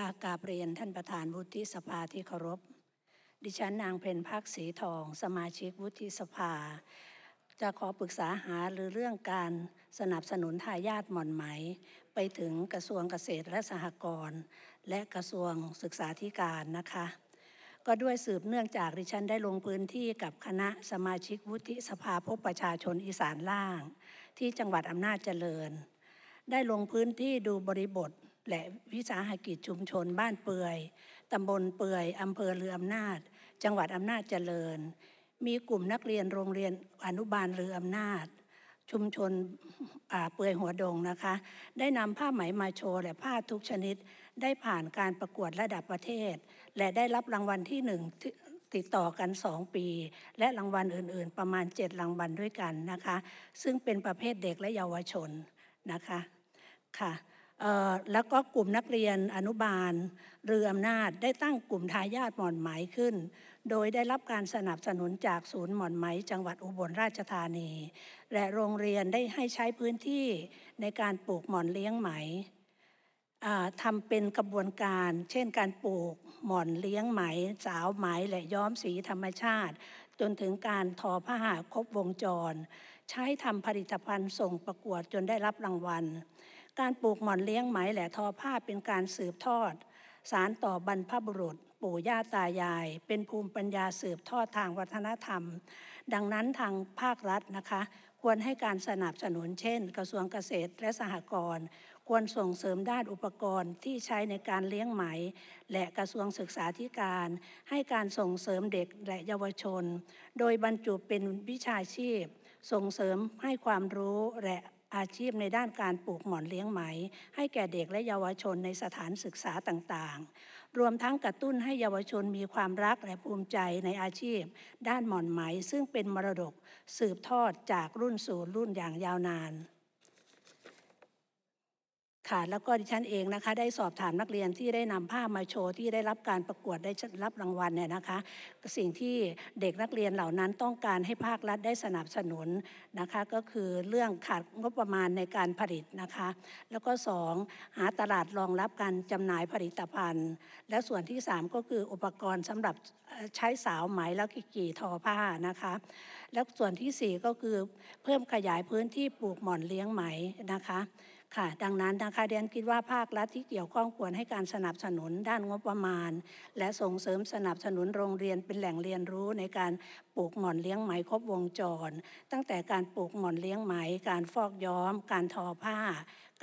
ค่ะกาเเรียนท่านประธานวุฒิสภาที่เคารพ ดิฉันนางเพนพักสีทองสมาชิกวุฒิสภา จะขอปรึกษาหาหรือเรื่องการสนับสนุนทายาทหม่อนไหม ไปถึงกระทรวงเกษตรและสหกรณ์และกระทรวงศึกษาธิการนะคะ ก็ด้วยสืบเนื่องจากดิฉันได้ลงพื้นที่กับคณะสมาชิกวุฒิสภาพบประชาชนอีสานล่าง ที่จังหวัดอำนาจเจริญ ได้ลงพื้นที่ดูบริบทและวิสาหกิจชุมชนบ้านเปื่อยตำบลเปื่อยอำเภอเรืออำนาจจังหวัดอำนาจเจริญ มีกลุ่มนักเรียนโรงเรียนอนุบาลเรืออำนาจชุมชนเปื่อยหัวดงนะคะ ได้นำผ้าไหมมาโชว์และผ้าทุกชนิด ได้ผ่านการประกวดระดับประเทศ และได้รับรางวัลที่หนึ่งติดต่อกันสองปี และรางวัลอื่น ๆ ประมาณ7รางวัลด้วยกันนะคะ ซึ่งเป็นประเภทเด็กและเยาวชนนะคะค่ะแล้วก็กลุ่มนักเรียนอนุบาล เรืออำนาจได้ตั้งกลุ่มทายาทหม่อนไหมขึ้น โดยได้รับการสนับสนุนจากศูนย์หม่อนไหม จังหวัดอุบลราชธานี และโรงเรียนได้ให้ใช้พื้นที่ในการปลูกหม่อนเลี้ยงไหมทำเป็นกระบวนการ เช่น การปลูกหม่อนเลี้ยงไหม สาวไหมและย้อมสีธรรมชาติ จนถึงการทอผ้าหาครบวงจร ใช้ทำผลิตภัณฑ์ส่งประกวดจนได้รับรางวัลการปลูกหม่อนเลี้ยงไหมแหละทอผ้าเป็นการสืบทอดสารต่อบรรพบุรุษ ปู่ย่าตายาย เป็นภูมิปัญญาสืบทอดทางวัฒนธรรม ดังนั้นทางภาครัฐนะคะ ควรให้การสนับสนุนเช่น กระทรวงเกษตรและสหกรณ์ควรส่งเสริมด้านอุปกรณ์ที่ใช้ในการเลี้ยงไหม และกระทรวงศึกษาธิการ ให้การส่งเสริมเด็กและเยาวชน โดยบรรจุเป็นวิชาชีพส่งเสริมให้ความรู้และอาชีพในด้านการปลูกหมอนเลี้ยงไหมให้แก่เด็กและเยาวชนในสถานศึกษาต่างๆ รวมทั้งกระตุ้นให้เยาวชนมีความรักและภูมิใจในอาชีพ ด้านหมอนไหมซึ่งเป็นมรดกสืบทอดจากรุ่นสู่รุ่นอย่างยาวนานค่ะแล้วก็ดิฉันเองนะคะได้สอบถามนักเรียนที่ได้นำภาพมาโชว์ที่ได้รับการประกวดได้รับรางวัลเนี่ยนะคะสิ่งที่เด็กนักเรียนเหล่านั้นต้องการให้ภาครัฐได้สนับสนุนนะคะ ก็คือเรื่องขาดงบประมาณในการผลิตนะคะ แล้วก็2หาตลาดรองรับการจำหน่ายผลิตภัณฑ์ และส่วนที่3ก็คืออุปกรณ์สำหรับใช้สาวไหมแล้วกี่ทอผ้านะคะ แล้วส่วนที่4ก็คือ เพิ่มขยายพื้นที่ปลูกหม่อนเลี้ยงไหมนะคะค่ะดังนั้นนะคะเรียนคิดว่าภาครัฐที่เกี่ยวข้องควรให้การสนับสนุนด้านงบประมาณ และส่งเสริมสนับสนุนโรงเรียนเป็นแหล่งเรียนรู้ในการปลูกหม่อนเลี้ยงไหมครบวงจร ตั้งแต่การปลูกหม่อนเลี้ยงไหม การฟอกย้อม การทอผ้า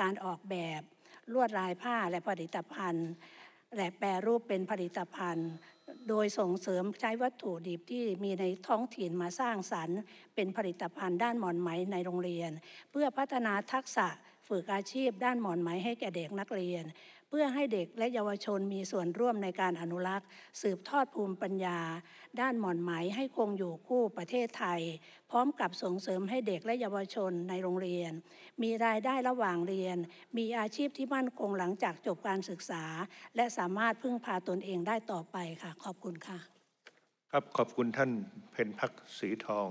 การออกแบบ ลวดลายผ้าและผลิตภัณฑ์ และแปรรูปเป็นผลิตภัณฑ์ โดยส่งเสริมใช้วัตถุดิบที่มีในท้องถิ่นมาสร้างสรรค์ เป็นผลิตภัณฑ์ด้านหมอนไหมในโรงเรียน เพื่อพัฒนาทักษะฝึกอาชีพด้านหมอนไหมให้แก่เด็กนักเรียน เพื่อให้เด็กและเยาวชนมีส่วนร่วมในการอนุรักษ์สืบทอดภูมิปัญญา ด้านหมอนไหมให้คงอยู่คู่ประเทศไทย พร้อมกับส่งเสริมให้เด็กและเยาวชนในโรงเรียน มีรายได้ระหว่างเรียน มีอาชีพที่มั่นคงหลังจากจบการศึกษา และสามารถพึ่งพาตนเองได้ต่อไปค่ะ ขอบคุณค่ะครับขอบคุณท่านเพนพักสีทอง